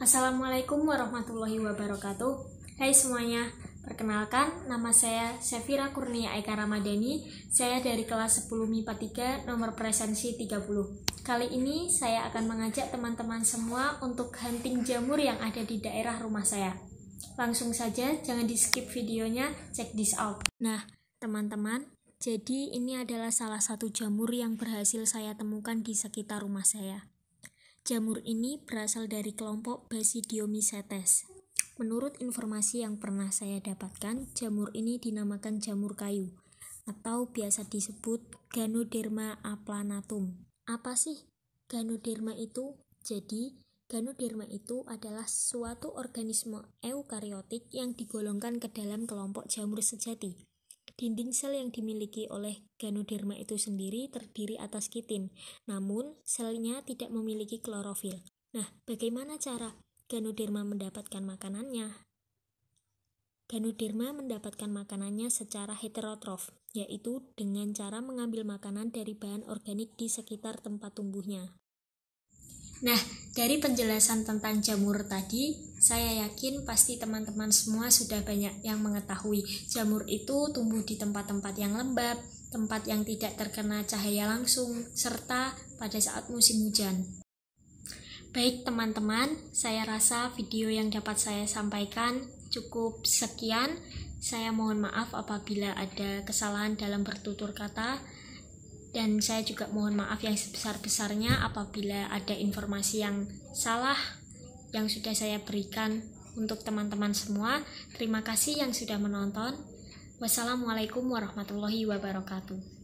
Assalamualaikum warahmatullahi wabarakatuh. Hai semuanya, perkenalkan nama saya Sefira Kurnia Eka Ramadhani. Saya dari kelas 10 MIPA 3 nomor presensi 30. Kali ini saya akan mengajak teman-teman semua untuk hunting jamur yang ada di daerah rumah saya. Langsung saja, jangan di skip videonya, check this out. Nah, teman-teman, jadi ini adalah salah satu jamur yang berhasil saya temukan di sekitar rumah saya. Jamur ini berasal dari kelompok Basidiomycetes. Menurut informasi yang pernah saya dapatkan, jamur ini dinamakan jamur kayu atau biasa disebut Ganoderma aplanatum. Apa sih Ganoderma itu? Jadi, Ganoderma itu adalah suatu organisme eukariotik yang digolongkan ke dalam kelompok jamur sejati. Dinding sel yang dimiliki oleh ganoderma itu sendiri terdiri atas kitin, namun selnya tidak memiliki klorofil. Nah, bagaimana cara ganoderma mendapatkan makanannya? Ganoderma mendapatkan makanannya secara heterotrof, yaitu dengan cara mengambil makanan dari bahan organik di sekitar tempat tumbuhnya. Nah, dari penjelasan tentang jamur tadi, saya yakin pasti teman-teman semua sudah banyak yang mengetahui jamur itu tumbuh di tempat-tempat yang lembab, tempat yang tidak terkena cahaya langsung, serta pada saat musim hujan. Baik teman-teman, saya rasa video yang dapat saya sampaikan cukup sekian. Saya mohon maaf apabila ada kesalahan dalam bertutur kata dan saya juga mohon maaf yang sebesar-besarnya apabila ada informasi yang salah yang sudah saya berikan untuk teman-teman semua. Terima kasih yang sudah menonton. Wassalamualaikum warahmatullahi wabarakatuh.